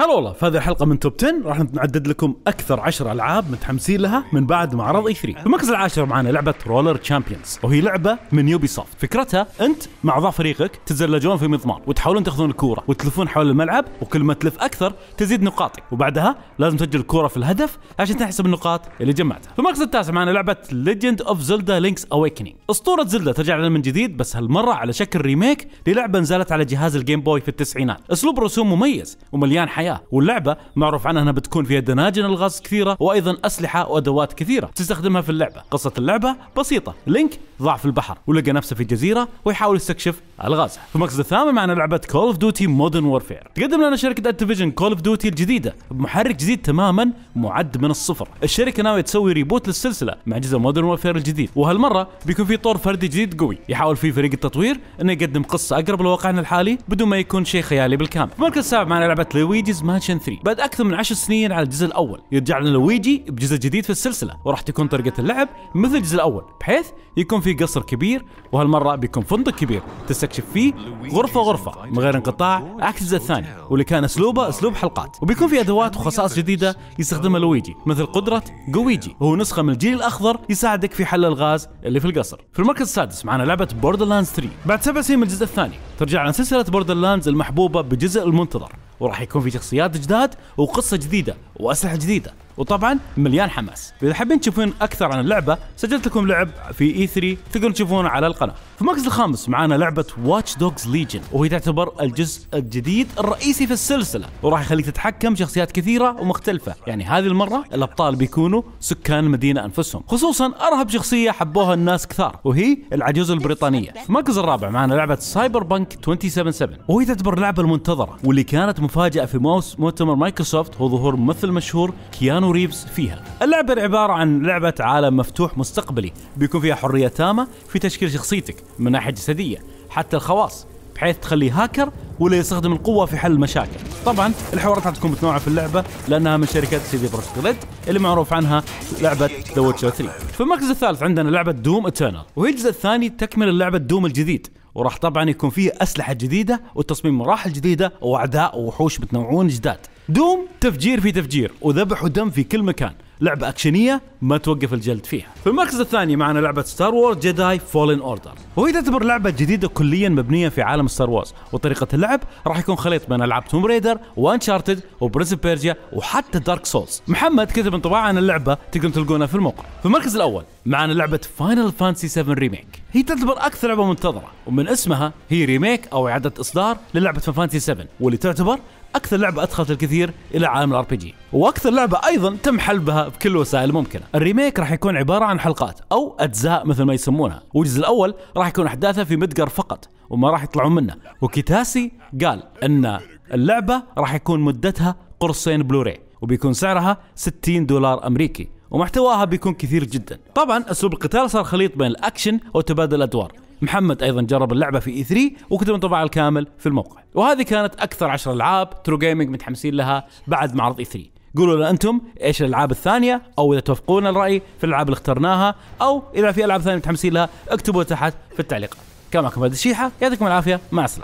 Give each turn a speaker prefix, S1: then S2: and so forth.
S1: هلا والله في هذه الحلقه من توب 10 راح نعدد لكم اكثر 10 العاب متحمسين لها من بعد معرض اي 3 في المركز العاشر معنا لعبه رولر تشامبيونز وهي لعبه من يوبي سوفت فكرتها انت مع اعضاء فريقك تتزلجون في مضمار وتحاولون تاخذون الكوره وتلفون حول الملعب وكل ما تلف اكثر تزيد نقاطك وبعدها لازم تسجل الكوره في الهدف عشان تحسب النقاط اللي جمعتها في المركز التاسع معنا لعبه ليجند اوف زلدا لينكس اويكنينج اسطوره زلدا ترجع لنا من جديد بس هالمره على شكل ريميك للعبه نزلت على جهاز الجيم بوي في التسعينات اسلوب رسوم مميز ومليان حياه الحياه واللعبه معروف عنها انها بتكون فيها دناجن الغاز كثيره وايضا اسلحه وادوات كثيره تستخدمها في اللعبه قصه اللعبه بسيطه لينك ضاع في البحر ولقى نفسه في جزيره ويحاول يستكشف الغازها في المركز الثامن معنا لعبه كول اوف ديوتي مودرن وورفير تقدم لنا شركه اكتيفيجن كول اوف ديوتي الجديده بمحرك جديد تماما معد من الصفر الشركه ناويه تسوي ريبوت للسلسله مع جزء مودرن وورفير الجديد وهالمره بيكون في طور فردي جديد قوي يحاول فيه فريق التطوير انه يقدم قصه اقرب لواقعنا الحالي بدون ما يكون شيء خيالي بالكامل في المركز السابع معنا لعبه لويجيز لويجيز مانشن 3 بعد اكثر من 10 سنين على الجزء الاول يرجع لنا لويجي بجزء جديد في السلسله وراح تكون طريقه اللعب مثل الجزء الاول بحيث يكون في قصر كبير وهالمره بيكون فندق كبير تستكشف فيه غرفه غرفه من غير انقطاع عكس الجزء الثاني واللي كان اسلوبه اسلوب حلقات وبيكون في ادوات وخصائص جديده يستخدمها لويجي مثل قدره جويجي وهو نسخه من الجيل الاخضر يساعدك في حل الغاز اللي في القصر في المركز السادس معنا لعبه بوردرلاندز 3 بعد سبع سنين من الجزء الثاني ترجع لنا سلسله بوردرلاندز المحبوبه بجزء المنتظر وراح يكون في شخصيات جداد وقصه جديده واسلحه جديده وطبعا مليان حماس اذا حابين تشوفون اكثر عن اللعبه سجلت لكم لعب في اي e 3 تقدرون تشوفونه على القناه في المركز الخامس معانا لعبه واتش دوجز ليجن وهي تعتبر الجزء الجديد الرئيسي في السلسله وراح يخليك تتحكم شخصيات كثيره ومختلفه يعني هذه المره الابطال بيكونوا سكان المدينه انفسهم خصوصا ارهب شخصيه حبوها الناس كثار وهي العجوز البريطانيه في المركز الرابع معانا لعبه سايبر بنك 277 وهي تعتبر اللعبه المنتظره واللي كانت مفاجاه في موس مؤتمر مايكروسوفت هو ظهور ممثل مشهور كيان كيانو ريفز فيها اللعبة عبارة عن لعبة عالم مفتوح مستقبلي بيكون فيها حرية تامة في تشكيل شخصيتك من ناحية جسدية حتى الخواص بحيث تخليه هاكر ولا يستخدم القوة في حل المشاكل طبعا الحوارات هتكون متنوعة في اللعبة لأنها من شركة سيدي بروسكليت اللي معروف عنها لعبة The Witcher 3 في المركز الثالث عندنا لعبة دوم Eternal وهي الجزء الثاني تكمل لعبة دوم الجديد وراح طبعا يكون فيه اسلحه جديده وتصميم مراحل جديده واعداء ووحوش متنوعون جداد دوم تفجير في تفجير وذبح ودم في كل مكان لعبه اكشنيه ما توقف الجلد فيها. في المركز الثاني معنا لعبه ستار وورز جداي فولن اوردر، وهي تعتبر لعبه جديده كليا مبنيه في عالم ستار وورز، وطريقه اللعب راح يكون خليط بين العاب توم ريدر وانشارتد وبرنس بيرجيا وحتى دارك سولز. محمد كتب انطباع عن اللعبه تقدرون تلقونها في الموقع. في المركز الاول معنا لعبه فاينل فانسي 7 ريميك، هي تعتبر اكثر لعبه منتظره ومن اسمها هي ريميك او اعاده اصدار للعبه فانسي 7 واللي تعتبر اكثر لعبه ادخلت الكثير الى عالم الار بي جي واكثر لعبه ايضا تم حلبها بكل الوسائل الممكنه الريميك راح يكون عباره عن حلقات او اجزاء مثل ما يسمونها والجزء الاول راح يكون احداثه في مدقر فقط وما راح يطلعون منه وكيتاسي قال ان اللعبه راح يكون مدتها قرصين بلوري وبيكون سعرها 60 دولار امريكي ومحتواها بيكون كثير جدا طبعا اسلوب القتال صار خليط بين الاكشن وتبادل الادوار محمد ايضا جرب اللعبه في اي 3 وكتب انطباع الكامل في الموقع وهذه كانت اكثر 10 العاب ترو جيمنج متحمسين لها بعد معرض اي e 3 قولوا لنا انتم ايش الالعاب الثانيه او اذا توافقون الراي في الالعاب اللي اخترناها او اذا في العاب ثانيه متحمسين لها اكتبوا تحت في التعليقات كان معكم هذا الشيحه يعطيكم العافيه مع السلامه